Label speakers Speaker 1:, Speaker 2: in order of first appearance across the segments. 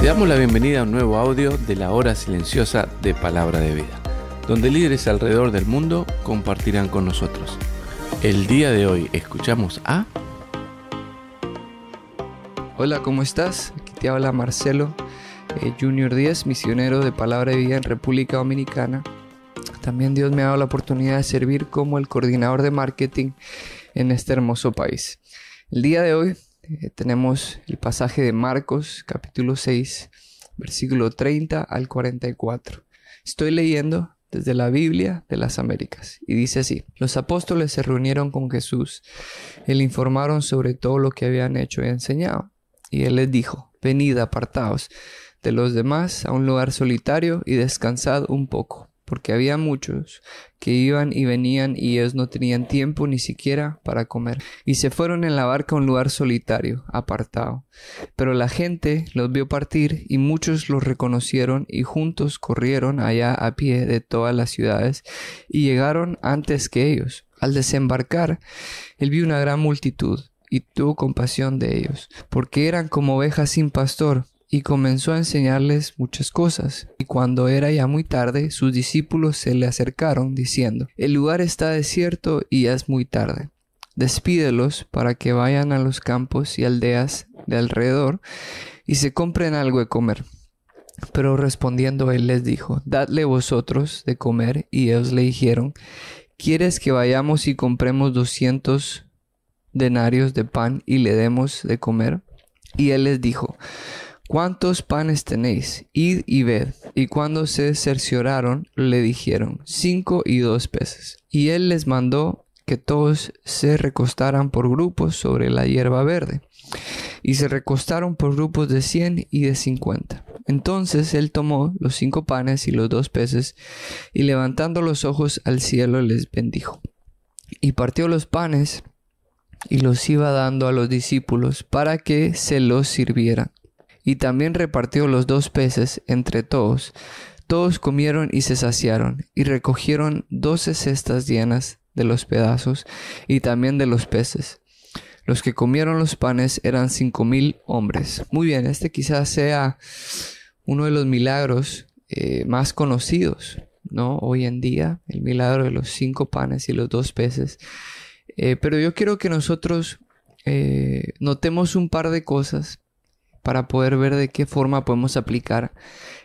Speaker 1: Te damos la bienvenida a un nuevo audio de la hora silenciosa de Palabra de Vida, donde líderes alrededor del mundo compartirán con nosotros. El día de hoy escuchamos a... Hola, ¿cómo estás? Aquí te habla Marcelo eh, Junior 10, misionero de Palabra de Vida en República Dominicana. También Dios me ha dado la oportunidad de servir como el coordinador de marketing en este hermoso país. El día de hoy eh, tenemos el pasaje de Marcos capítulo 6, versículo 30 al 44. Estoy leyendo desde la Biblia de las Américas y dice así, los apóstoles se reunieron con Jesús y le informaron sobre todo lo que habían hecho y enseñado. Y él les dijo, venid apartaos de los demás a un lugar solitario y descansad un poco porque había muchos que iban y venían y ellos no tenían tiempo ni siquiera para comer. Y se fueron en la barca a un lugar solitario, apartado. Pero la gente los vio partir y muchos los reconocieron y juntos corrieron allá a pie de todas las ciudades y llegaron antes que ellos. Al desembarcar, él vio una gran multitud y tuvo compasión de ellos, porque eran como ovejas sin pastor y comenzó a enseñarles muchas cosas. Y cuando era ya muy tarde, sus discípulos se le acercaron diciendo, El lugar está desierto y es muy tarde. Despídelos para que vayan a los campos y aldeas de alrededor y se compren algo de comer. Pero respondiendo él les dijo, Dadle vosotros de comer. Y ellos le dijeron, ¿Quieres que vayamos y compremos doscientos denarios de pan y le demos de comer? Y él les dijo, ¿Cuántos panes tenéis? Id y ved. Y cuando se cercioraron, le dijeron, cinco y dos peces. Y él les mandó que todos se recostaran por grupos sobre la hierba verde. Y se recostaron por grupos de cien y de cincuenta. Entonces él tomó los cinco panes y los dos peces, y levantando los ojos al cielo les bendijo. Y partió los panes y los iba dando a los discípulos para que se los sirvieran y también repartió los dos peces entre todos. Todos comieron y se saciaron, y recogieron doce cestas llenas de los pedazos y también de los peces. Los que comieron los panes eran cinco mil hombres. Muy bien, este quizás sea uno de los milagros eh, más conocidos, ¿no? Hoy en día, el milagro de los cinco panes y los dos peces. Eh, pero yo quiero que nosotros eh, notemos un par de cosas para poder ver de qué forma podemos aplicar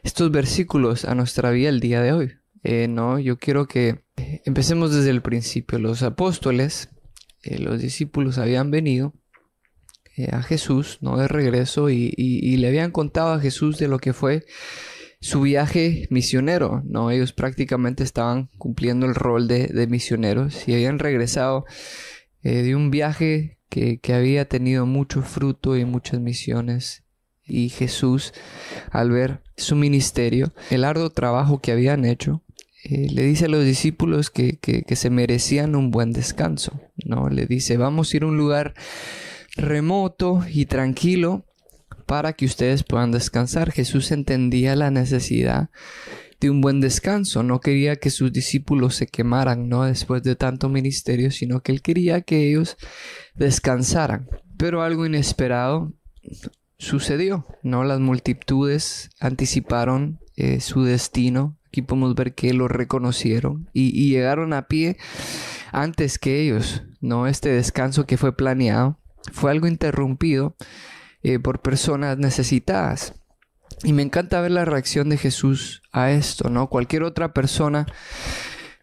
Speaker 1: estos versículos a nuestra vida el día de hoy. Eh, no, yo quiero que empecemos desde el principio. Los apóstoles, eh, los discípulos habían venido eh, a Jesús, no de regreso, y, y, le habían contado a Jesús de lo que fue su viaje misionero, ¿no? Ellos prácticamente estaban cumpliendo el rol de, de misioneros y habían regresado de un viaje que, que, había tenido mucho fruto y muchas misiones y Jesús, al ver su ministerio, el arduo trabajo que habían hecho, eh, le dice a los discípulos que, que, se merecían un buen descanso. ¿no? Le dice, vamos a ir a un lugar remoto y tranquilo para que ustedes puedan descansar. Jesús entendía la necesidad de un buen descanso, no quería que sus discípulos se quemaran, ¿no? Después de tanto ministerio, sino que él quería que ellos descansaran. Pero algo inesperado sucedió, ¿no? Las multitudes anticiparon eh, su destino. Aquí podemos ver que lo reconocieron y, llegaron a pie antes que ellos, ¿no? Este descanso que fue planeado fue algo interrumpido eh, por personas necesitadas. Y me encanta ver la reacción de Jesús a esto, ¿no? Cualquier otra persona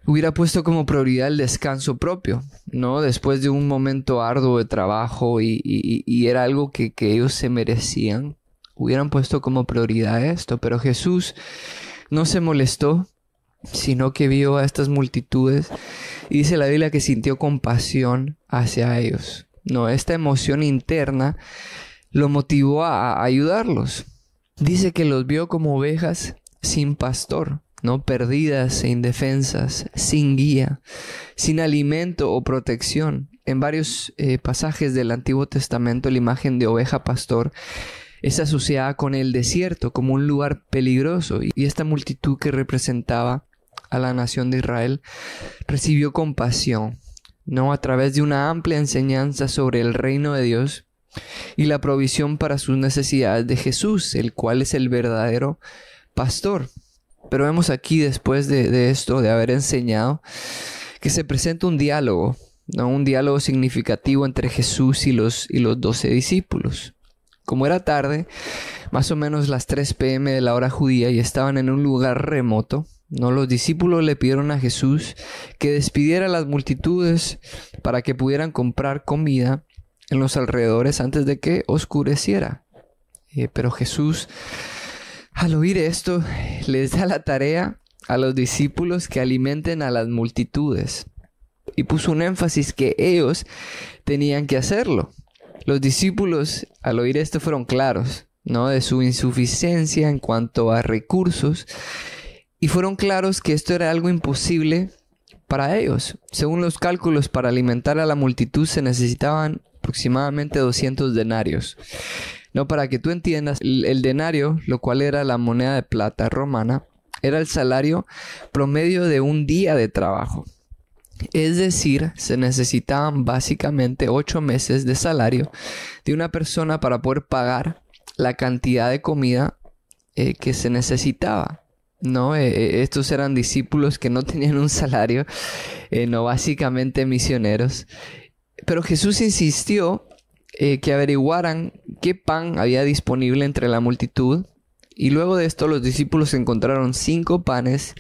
Speaker 1: hubiera puesto como prioridad el descanso propio, ¿no? Después de un momento arduo de trabajo y, era algo que, ellos se merecían, hubieran puesto como prioridad esto, pero Jesús no se molestó, sino que vio a estas multitudes y dice la Biblia que sintió compasión hacia ellos. No, esta emoción interna lo motivó a ayudarlos. Dice que los vio como ovejas sin pastor. ¿no? perdidas e indefensas, sin guía, sin alimento o protección. En varios eh, pasajes del Antiguo Testamento la imagen de oveja pastor es asociada con el desierto como un lugar peligroso y esta multitud que representaba a la nación de Israel recibió compasión, ¿no? a través de una amplia enseñanza sobre el reino de Dios y la provisión para sus necesidades de Jesús, el cual es el verdadero pastor. Pero vemos aquí, después de, esto, de haber enseñado, que se presenta un diálogo, ¿no? un diálogo significativo entre Jesús y los, y los discípulos. Como era tarde, más o menos las 3 pm de la hora judía y estaban en un lugar remoto, ¿no? los discípulos le pidieron a Jesús que despidiera las multitudes para que pudieran comprar comida en los alrededores antes de que oscureciera. Eh, pero Jesús al oír esto, les da la tarea a los discípulos que alimenten a las multitudes y puso un énfasis que ellos tenían que hacerlo. Los discípulos, al oír esto, fueron claros, ¿no? De su insuficiencia en cuanto a recursos y fueron claros que esto era algo imposible para ellos. Según los cálculos, para alimentar a la multitud se necesitaban aproximadamente 200 denarios. No, para que tú entiendas, el, denario, lo cual era la moneda de plata romana, era el salario promedio de un día de trabajo. Es decir, se necesitaban básicamente ocho meses de salario de una persona para poder pagar la cantidad de comida eh, que se necesitaba. No, eh, eh, estos eran discípulos que no tenían un salario, no básicamente misioneros. Pero Jesús insistió eh, que averiguaran qué pan había disponible entre la multitud, y luego de esto los discípulos encontraron cinco panes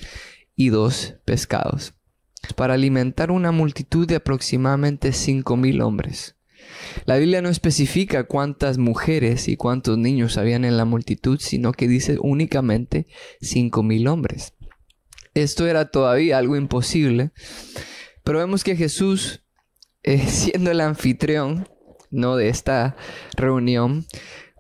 Speaker 1: y dos pescados, para alimentar una multitud de aproximadamente cinco mil hombres. La Biblia no especifica cuántas mujeres y cuántos niños habían en la multitud, sino que dice únicamente cinco mil hombres. Esto era todavía algo imposible, pero vemos que Jesús, eh, siendo el anfitrión, de esta reunión,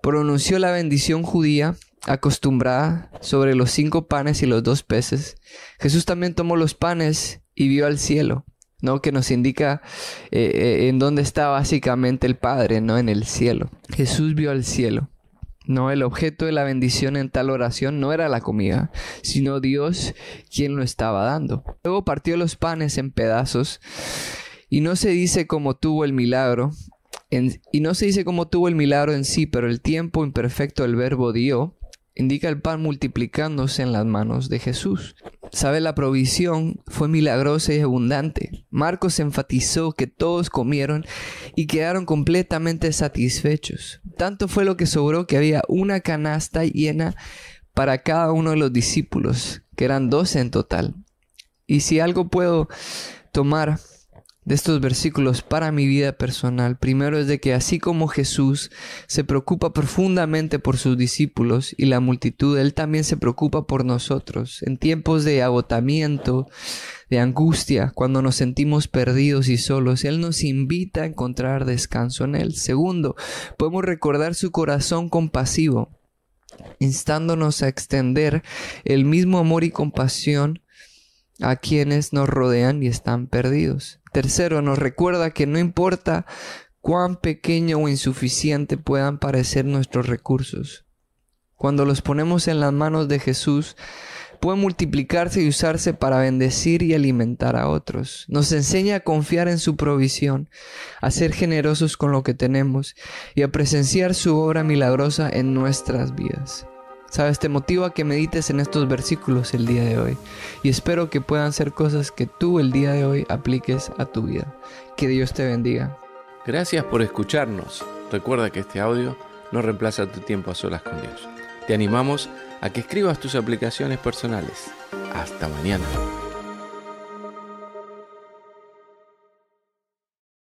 Speaker 1: pronunció la bendición judía acostumbrada sobre los cinco panes y los dos peces. Jesús también tomó los panes y vio al cielo, ¿no? Que nos indica eh, eh, en dónde está básicamente el Padre, ¿no? En el cielo. Jesús vio al cielo. No, el objeto de la bendición en tal oración no era la comida, sino Dios quien lo estaba dando. Luego partió los panes en pedazos y no se dice cómo tuvo el milagro y no se dice cómo tuvo el milagro en sí, pero el tiempo imperfecto del verbo dio indica el pan multiplicándose en las manos de Jesús. Sabe, la provisión fue milagrosa y abundante. Marcos enfatizó que todos comieron y quedaron completamente satisfechos. Tanto fue lo que sobró que había una canasta llena para cada uno de los discípulos, que eran doce en total. Y si algo puedo tomar de estos versículos para mi vida personal, primero es de que así como Jesús se preocupa profundamente por sus discípulos y la multitud, Él también se preocupa por nosotros. En tiempos de agotamiento, de angustia, cuando nos sentimos perdidos y solos, Él nos invita a encontrar descanso en Él. Segundo, podemos recordar su corazón compasivo, instándonos a extender el mismo amor y compasión a quienes nos rodean y están perdidos. Tercero, nos recuerda que no importa cuán pequeño o insuficiente puedan parecer nuestros recursos, cuando los ponemos en las manos de Jesús, puede multiplicarse y usarse para bendecir y alimentar a otros. Nos enseña a confiar en su provisión, a ser generosos con lo que tenemos y a presenciar su obra milagrosa en nuestras vidas. Sabes, te motiva a que medites en estos versículos el día de hoy y espero que puedan ser cosas que tú el día de hoy apliques a tu vida. Que Dios te bendiga. Gracias por escucharnos. Recuerda que este audio no reemplaza tu tiempo a solas con Dios. Te animamos a que escribas tus aplicaciones personales. Hasta mañana.